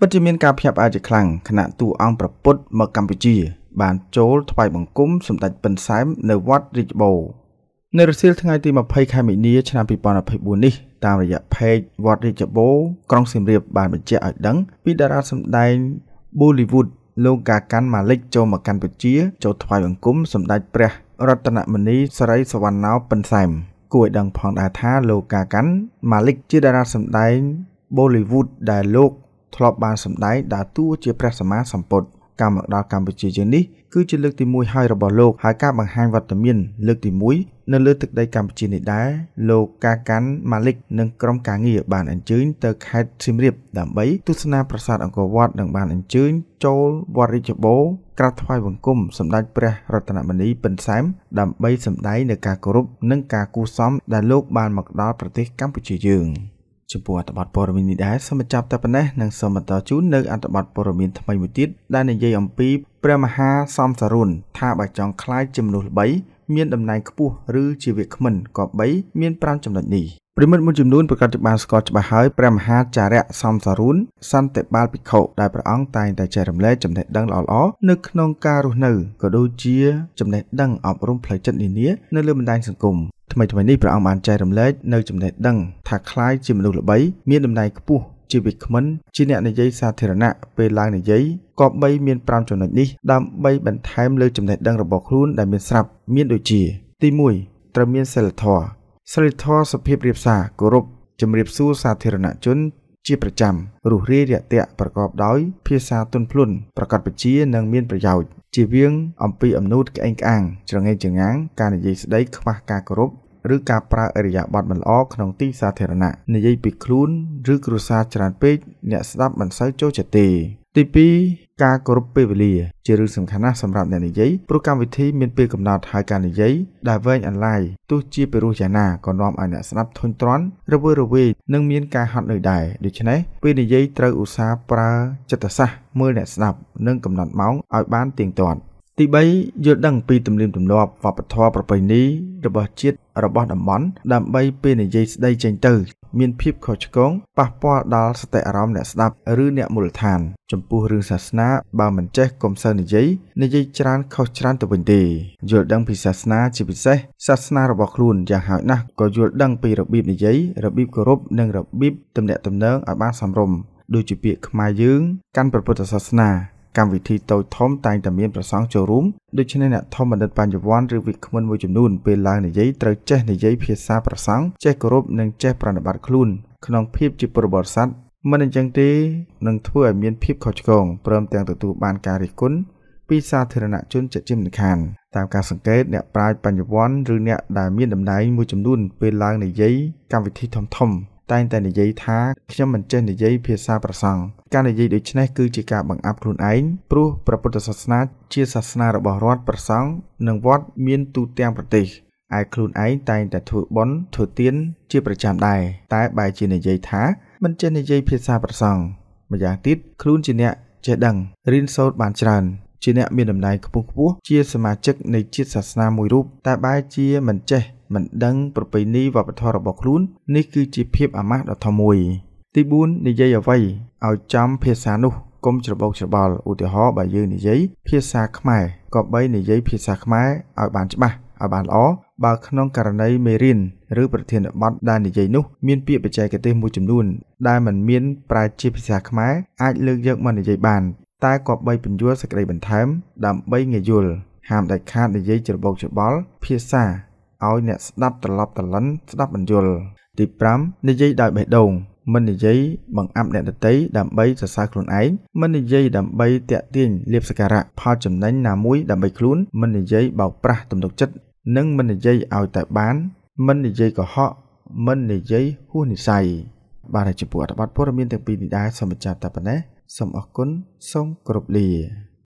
ពិតជាមានការភ្ញាក់ផ្អើលជាខ្លាំងគណៈទូអង្គប្រពុតមកកម្ពុជា បានចូលថ្វាយបង្គំសម្ដេចពិនសែមនៅវត្តរាជបូរនៅរសៀលថ្ងៃទី20ខែមីនាឆ្នាំ2024នេះតាមរយៈเพจវត្តរាជបូរក្រុងសៀមរាបបានបញ្ជាក់ឲ្យដឹងពីតារាសម្ដែង Bollywood លោកកាកាន់ម៉ាលិកចូលមកកម្ពុជា ចូលថ្វាយបង្គំសម្ដេចព្រះរតនមនីសរីសវណ្ណោពិនសែមគួរឲ្យដឹងផងដែរថាលោកកាកាន់ម៉ាលិកជាតារាសម្ដែង Bollywood ដែលលោកធ្លាប់បានសម្ដែងដើរតួជាព្រះសម្មាសម្ពុទ្ធការមកដល់កម្ពុជាយើងនេះគឺជាលើកទី1ហើយរបស់លោកហើយការបង្ហាញវត្តមានលើកទី1នៅលើទឹកដីកម្ពុជានេះដែរលោកកាកាន់ម៉ាលិកនិងក្រុមការងារបានអញ្ជើញទៅខេត្តសៀមរាបដើម្បីទស្សនាប្រាសាទអង្គរវត្តនិងបានអញ្ជើញចូលវត្តរាជបូរក្រាបថ្វាយបង្គំសម្ដេចព្រះរតនមុនីពិនសែមដើម្បីសម្ដែងនូវការគោរពនិងការគួរសមដែលលោកបានមកដល់ប្រទេសកម្ពុជាយើង។ចំពោះអត្ថបទព័ត៌មាននេះដែរសូមបញ្ចប់តែប៉ុណ្ណេះនិងសូមបន្តជូននៅអត្ថបទព័ត៌មានថ្មីមួយទៀតដែលនិយាយអំពីព្រះមហាសំសរុនថាបើចង់ខ្លាចជាមនុស្សល្បីមានតំណែងខ្ពស់ឬជាវាគ្មិនក៏បីមាន5ចំណុចនេះប្រិមិត្តមួយចំនួនប្រកាសបានស្គាល់ច្បាស់ហើយព្រះមហាចារៈសំសរុនសន្តិបាលភិក្ខុដែលព្រះអង្គតែងតែចែករំលែកចំណេះដឹងល្អៗនៅក្នុងការរស់នៅក៏ដូចជាចំណេះដឹងអប់រំផ្លូវចិត្តនានានៅលើបណ្ដាញសង្គមថ្មីថ្មីនេះព្រះអង្គបានចែករំលែកនៅចំណេះដឹងថាคล้ายជាមនុស្សល្បីមានតម្លៃខ្ពស់ជាវិក្មិនជាអ្នកនិយាយសាធារណៈពេលឡើងនិយាយក៏បីមាន5ចំណុចនេះដើម្បីបន្ថែមលើចំណេះដឹងរបស់ខ្លួនដែលមានស្រាប់មានដូចជាទី1ត្រូវមានសិលធម៌សិលធម៌សុភាពរៀបសារគោរពជំរាបសួរសាធារណជនជាប្រចាំរុះរាយរាក់ទាក់ប្រកបដោយភាសាទន់ភ្លន់ប្រកបវិជានិងមានប្រយោជន៍ជាវៀងអំពីអំនួតក្អេងក្អាងច្រងេងច្រងាង ការនិយាយស្ដី ខ្វះការគោរពឬការប្រើអរិយាប័ត្រមិនល្អក្នុងទីសាធារណៈនិយាយពីខ្លួនឬគ្រួសារច្រើនពេកអ្នកស្ដាប់មិនសូវចូលចិត្តទេទី2ការគោរពពេលវេលា ជារឿងសំខាន់ណាស់សម្រាប់អ្នកនិយាយព្រោះកម្មវិធីមានពេលកំណត់ហើយការនិយាយដែលវែងអន្លាយទោះជាពិរោះយ៉ាងណាក៏នាំឲ្យអ្នកស្ដាប់ធុញទ្រាន់រវើរវាយនិងមានការហត់នឿយដែរដូច្នេះពេលនិយាយត្រូវឧស្សាហ៍ប្រើចិត្តសាស្ត្រមើលអ្នកស្ដាប់និងកំណត់ម៉ោងឲ្យបានទៀងទាត់ទី3យល់ដឹងពីទំនៀមទម្លាប់វប្បធម៌ប្រពៃណីរបស់ជាតិរបស់តំបន់ដើម្បីពេលនិយាយស្ដីចេញទៅមានភាពខុសឆ្គងប៉ះពាល់ដល់សតិអារម្មណ៍អ្នកស្ដាប់ឬអ្នកមូលដ្ឋានចំពោះរឿងសាសនាបើមិនចេះកុំសូវនិយាយនិយាយច្រើនខុសច្រើនទៅវិញទេ យល់ដឹងពីសាសនា ជាពិសេសសាសនារបស់ខ្លួនយ៉ាងហោចណាស់ក៏យល់ដឹង ពីរបៀបនិយាយរបៀបគោរពនិង របៀបទំនាក់ទំនងឲ្យបានសមរម្យដូចជាពាក្យខ្មែរយើង កាន់ព្រះពុទ្ធសាសនាកម្មវិធីតូចធំតែងតែមានប្រសង់ចូលរួមដូច្នេះអ្នកធំបណ្ឌិតបញ្ញវន្តឬវិក្កមមួយចំនួនពេលឡើងនិយាយត្រូវចេះនិយាយភាសាប្រសង់ចេះគោរពនិងចេះប្រណិប័តខ្លួនក្នុងភាពជាពុរបរិស័ទមិនអញ្ចឹងទេនឹងធ្វើឲ្យមានភាពខុសឆ្គងព្រមទាំងទទួលបានការរិះគន់ពីសាធារណជនជាជាមិនខានតាមការសង្កេតអ្នកប្រាជ្ញបញ្ញវន្តឬអ្នកដែលមានតំណែងមួយចំនួនពេលឡើងនិយាយកម្មវិធីធំៗតែងតែនិយាយថាខ្ញុំមិនចេះនិយាយភាសាប្រសង់ការនិយាយដូច្នេះគឺជាការបង្អាប់ខ្លួនឯងព្រោះព្រះពុទ្ធសាសនាជាសាសនារបស់រដ្ឋប្រសង់និងវត្ត មានទូទាំងប្រទេសឯខ្លួនឯងតែងតែធ្វើបន់ធ្វើទៀនជាប្រចាំដែរតែបែរជានិយាយថាមិនចេះនិយាយភាសាប្រសង់ម្យ៉ាងទៀតខ្លួនជាអ្នកចេះដឹងរៀនសូត្របានច្រើនជាអ្នកមានតំណែងខ្ពង់ខ្ពស់ជាសមាជិកនៃជាតិសាសនាមួយរូបតែបែរជាមិនចេះ មិនដឹងប្រពៃណីវប្បធម៌របស់ខ្លួននេះគឺជាភាពអាម៉ាស់ដ៏ធំមួយទី4និយាយអ្វីឲ្យចំភាសានោះ កុំច្របោកច្របល់ឧទាហរណ៍បើយើងនិយាយភាសាខ្មែរក៏បីនិយាយភាសាខ្មែរឲ្យបានច្បាស់ឲ្យបានល្អបើក្នុងករណីមេរៀនឬប្រធានបទដែលនិយាយនោះមានពាក្យបច្ចេកទេសមួយចំនួនដែលមិនមានប្រើជាភាសាខ្មែរអាចលើកយកមកនិយាយបានតែគប្បីបញ្យល់សេចក្តីបន្ថែមដើម្បីងាយយល់ហាមដាច់ខាតនិយាយច្របោកច្របល់ភាសាឲ្យអ្នកស្ដាប់ត្រឡប់ត្រឡិន ស្ដាប់បញ្យល់ទី5និយាយដោយបេះដូងមិននិយាយបង្អាប់អ្នកដតីដើម្បីសរសើរខ្លួនឯងមិននិយាយដើម្បីតាក់ទាញលៀបសការៈផលចំណេញណាមួយដើម្បីខ្លួន មិននិយាយបោកប្រាស់ទំនុកចិត្តនិងមិននិយាយឲ្យតែបានមិននិយាយកុហកមិននិយាយហួសនិស័យបាទហើយចំពោះអត្ថបទព័ត៌មានទាំងពីរនេះដែរសូមបញ្ចប់តែប៉ុណ្ណេះសូមអរគុណសូមគោរពលា